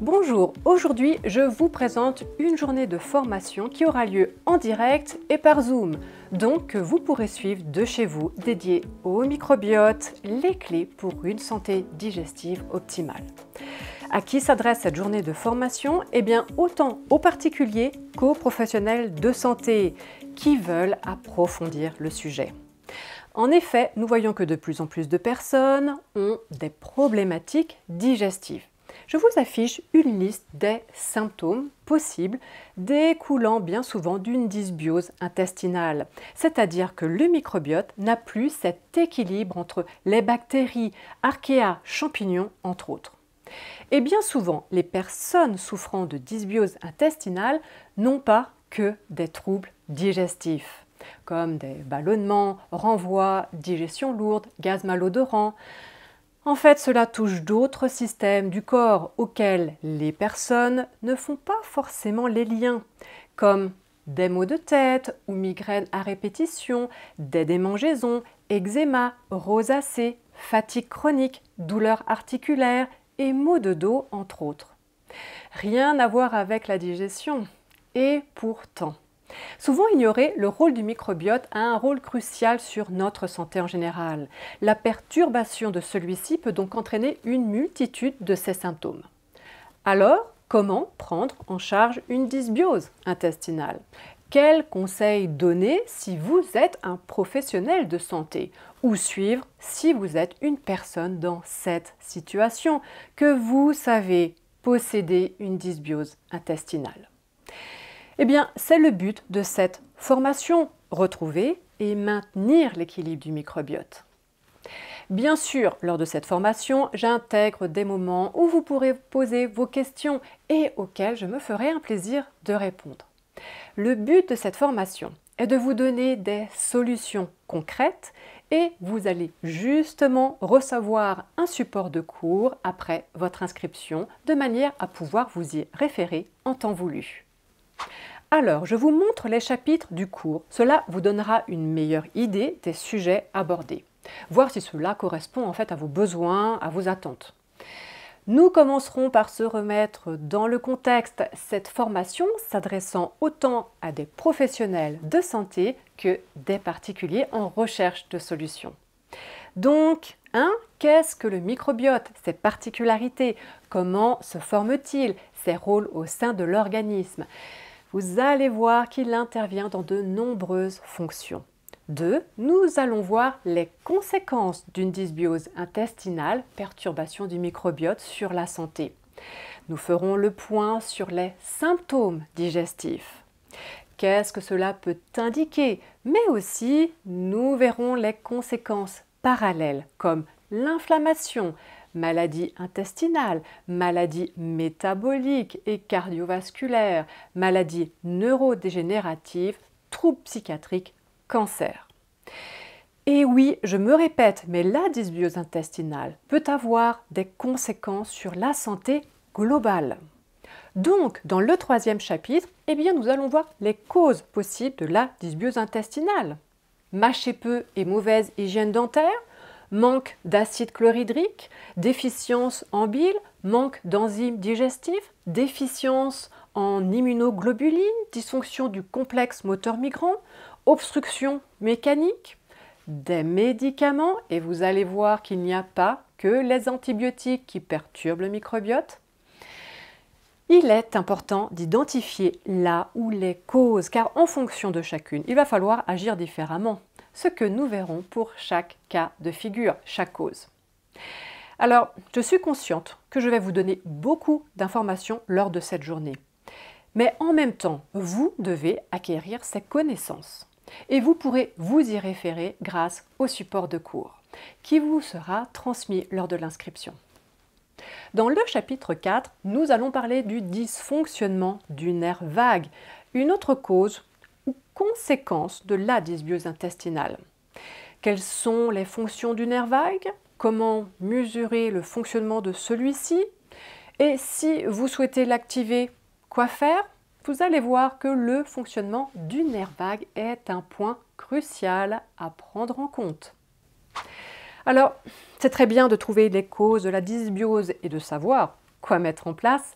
Bonjour, aujourd'hui je vous présente une journée de formation qui aura lieu en direct et par Zoom, donc que vous pourrez suivre de chez vous, dédiée au microbiote, les clés pour une santé digestive optimale. À qui s'adresse cette journée de formation Eh bien, autant aux particuliers qu'aux professionnels de santé qui veulent approfondir le sujet. En effet, nous voyons que de plus en plus de personnes ont des problématiques digestives je vous affiche une liste des symptômes possibles découlant bien souvent d'une dysbiose intestinale, c'est-à-dire que le microbiote n'a plus cet équilibre entre les bactéries, archéas, champignons, entre autres. Et bien souvent, les personnes souffrant de dysbiose intestinale n'ont pas que des troubles digestifs comme des ballonnements, renvois, digestion lourde, gaz malodorant, en fait, cela touche d'autres systèmes du corps auxquels les personnes ne font pas forcément les liens, comme des maux de tête ou migraines à répétition, des démangeaisons, eczéma, rosacée, fatigue chronique, douleurs articulaires et maux de dos, entre autres. Rien à voir avec la digestion. Et pourtant. Souvent ignoré, le rôle du microbiote a un rôle crucial sur notre santé en général. La perturbation de celui-ci peut donc entraîner une multitude de ces symptômes. Alors, comment prendre en charge une dysbiose intestinale Quels conseils donner si vous êtes un professionnel de santé ou suivre si vous êtes une personne dans cette situation que vous savez posséder une dysbiose intestinale eh bien, c'est le but de cette formation, retrouver et maintenir l'équilibre du microbiote. Bien sûr, lors de cette formation, j'intègre des moments où vous pourrez poser vos questions et auxquels je me ferai un plaisir de répondre. Le but de cette formation est de vous donner des solutions concrètes et vous allez justement recevoir un support de cours après votre inscription de manière à pouvoir vous y référer en temps voulu. Alors, je vous montre les chapitres du cours. Cela vous donnera une meilleure idée des sujets abordés. Voir si cela correspond en fait à vos besoins, à vos attentes. Nous commencerons par se remettre dans le contexte, cette formation s'adressant autant à des professionnels de santé que des particuliers en recherche de solutions. Donc, 1. Hein, qu'est-ce que le microbiote Ses particularités Comment se forme-t-il Ses rôles au sein de l'organisme vous allez voir qu'il intervient dans de nombreuses fonctions. 2. Nous allons voir les conséquences d'une dysbiose intestinale, perturbation du microbiote sur la santé. Nous ferons le point sur les symptômes digestifs. Qu'est-ce que cela peut indiquer Mais aussi, nous verrons les conséquences parallèles comme l'inflammation, maladies intestinales, maladies métaboliques et cardiovasculaires, maladies neurodégénératives, troubles psychiatriques, cancer. Et oui, je me répète, mais la dysbiose intestinale peut avoir des conséquences sur la santé globale. Donc, dans le troisième chapitre, eh bien, nous allons voir les causes possibles de la dysbiose intestinale. Mâcher peu et mauvaise hygiène dentaire, manque d'acide chlorhydrique, déficience en bile, manque d'enzymes digestives, déficience en immunoglobuline, dysfonction du complexe moteur migrant, obstruction mécanique, des médicaments, et vous allez voir qu'il n'y a pas que les antibiotiques qui perturbent le microbiote. Il est important d'identifier là où les causes, car en fonction de chacune, il va falloir agir différemment ce que nous verrons pour chaque cas de figure, chaque cause. Alors, je suis consciente que je vais vous donner beaucoup d'informations lors de cette journée. Mais en même temps, vous devez acquérir ces connaissances. Et vous pourrez vous y référer grâce au support de cours, qui vous sera transmis lors de l'inscription. Dans le chapitre 4, nous allons parler du dysfonctionnement du nerf vague, une autre cause conséquences de la dysbiose intestinale. Quelles sont les fonctions du nerf vague Comment mesurer le fonctionnement de celui-ci Et si vous souhaitez l'activer, quoi faire Vous allez voir que le fonctionnement du nerf vague est un point crucial à prendre en compte. Alors, c'est très bien de trouver les causes de la dysbiose et de savoir quoi mettre en place,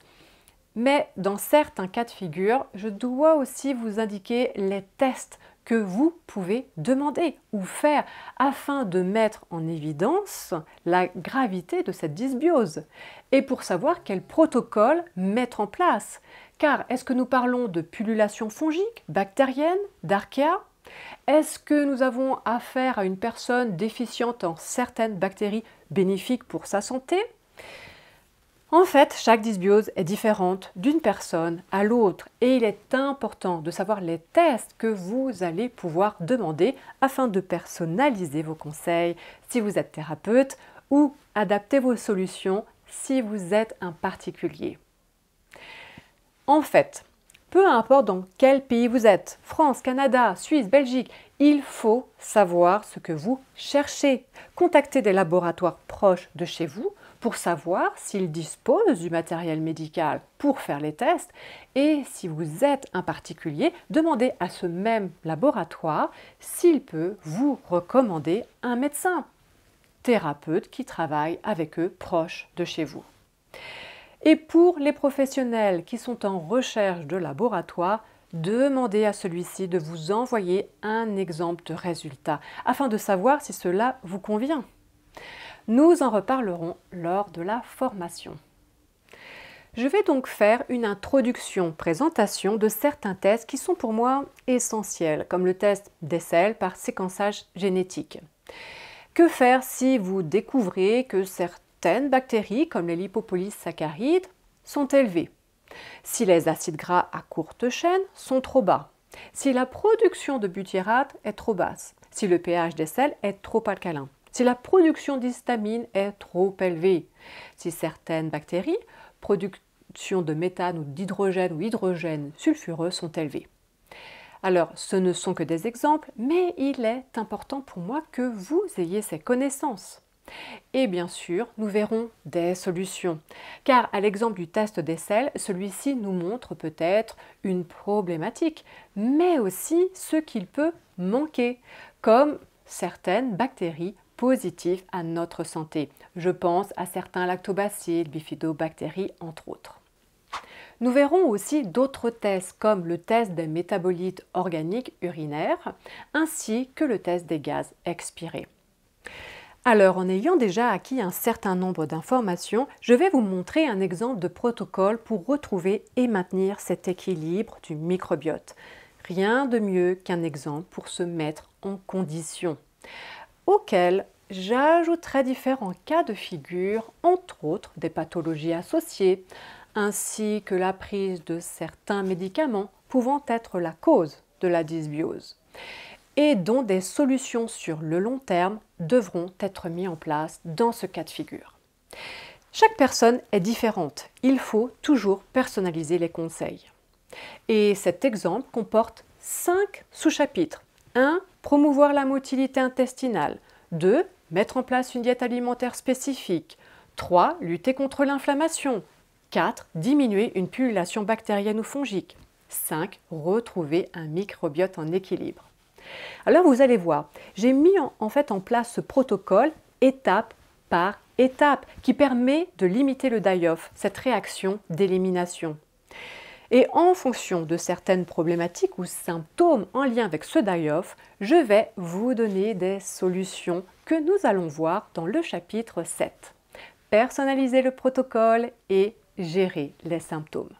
mais dans certains cas de figure, je dois aussi vous indiquer les tests que vous pouvez demander ou faire afin de mettre en évidence la gravité de cette dysbiose et pour savoir quel protocole mettre en place. Car est-ce que nous parlons de pullulation fongique, bactérienne, d'archéa Est-ce que nous avons affaire à une personne déficiente en certaines bactéries bénéfiques pour sa santé en fait, chaque dysbiose est différente d'une personne à l'autre et il est important de savoir les tests que vous allez pouvoir demander afin de personnaliser vos conseils si vous êtes thérapeute ou adapter vos solutions si vous êtes un particulier. En fait, peu importe dans quel pays vous êtes, France, Canada, Suisse, Belgique, il faut savoir ce que vous cherchez. Contactez des laboratoires proches de chez vous pour savoir s'ils dispose du matériel médical pour faire les tests et si vous êtes un particulier, demandez à ce même laboratoire s'il peut vous recommander un médecin thérapeute qui travaille avec eux proche de chez vous. Et pour les professionnels qui sont en recherche de laboratoire, demandez à celui-ci de vous envoyer un exemple de résultat afin de savoir si cela vous convient. Nous en reparlerons lors de la formation. Je vais donc faire une introduction, présentation de certains tests qui sont pour moi essentiels, comme le test d'Essel par séquençage génétique. Que faire si vous découvrez que certaines bactéries, comme les lipopolysaccharides, sont élevées Si les acides gras à courte chaîne sont trop bas Si la production de butyrate est trop basse Si le pH des sels est trop alcalin si la production d'histamine est trop élevée, si certaines bactéries, production de méthane ou d'hydrogène ou hydrogène sulfureux sont élevées. Alors, ce ne sont que des exemples, mais il est important pour moi que vous ayez ces connaissances. Et bien sûr, nous verrons des solutions. Car à l'exemple du test des selles, celui-ci nous montre peut-être une problématique, mais aussi ce qu'il peut manquer, comme certaines bactéries positifs à notre santé. Je pense à certains lactobacilles, bifidobactéries, entre autres. Nous verrons aussi d'autres tests comme le test des métabolites organiques urinaires ainsi que le test des gaz expirés. Alors, en ayant déjà acquis un certain nombre d'informations, je vais vous montrer un exemple de protocole pour retrouver et maintenir cet équilibre du microbiote. Rien de mieux qu'un exemple pour se mettre en condition auxquels j'ajouterai différents cas de figure, entre autres des pathologies associées, ainsi que la prise de certains médicaments pouvant être la cause de la dysbiose, et dont des solutions sur le long terme devront être mises en place dans ce cas de figure. Chaque personne est différente, il faut toujours personnaliser les conseils. Et cet exemple comporte 5 sous-chapitres. 1. Promouvoir la motilité intestinale. 2. Mettre en place une diète alimentaire spécifique. 3. Lutter contre l'inflammation. 4. Diminuer une pullulation bactérienne ou fongique. 5. Retrouver un microbiote en équilibre. Alors vous allez voir, j'ai mis en, fait en place ce protocole étape par étape qui permet de limiter le die-off, cette réaction d'élimination. Et en fonction de certaines problématiques ou symptômes en lien avec ce die-off, je vais vous donner des solutions que nous allons voir dans le chapitre 7. Personnaliser le protocole et gérer les symptômes.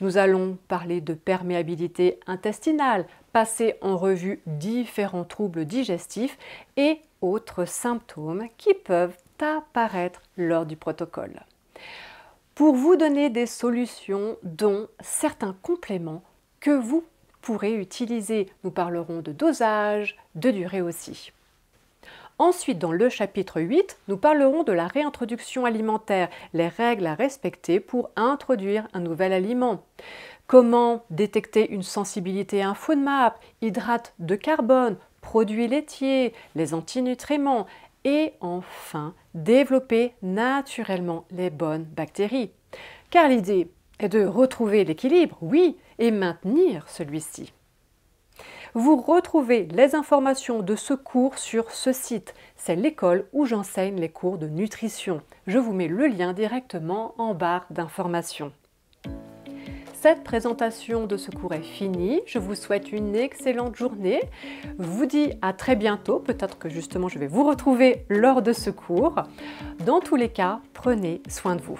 Nous allons parler de perméabilité intestinale, passer en revue différents troubles digestifs et autres symptômes qui peuvent apparaître lors du protocole pour vous donner des solutions dont certains compléments que vous pourrez utiliser. Nous parlerons de dosage, de durée aussi. Ensuite, dans le chapitre 8, nous parlerons de la réintroduction alimentaire, les règles à respecter pour introduire un nouvel aliment. Comment détecter une sensibilité à un map, hydrates de carbone, produits laitiers, les antinutriments, et enfin développer naturellement les bonnes bactéries. Car l'idée est de retrouver l'équilibre, oui, et maintenir celui-ci. Vous retrouvez les informations de ce cours sur ce site. C'est l'école où j'enseigne les cours de nutrition. Je vous mets le lien directement en barre d'informations. Cette présentation de ce cours est finie. Je vous souhaite une excellente journée. Vous dis à très bientôt. Peut-être que justement je vais vous retrouver lors de ce cours. Dans tous les cas, prenez soin de vous.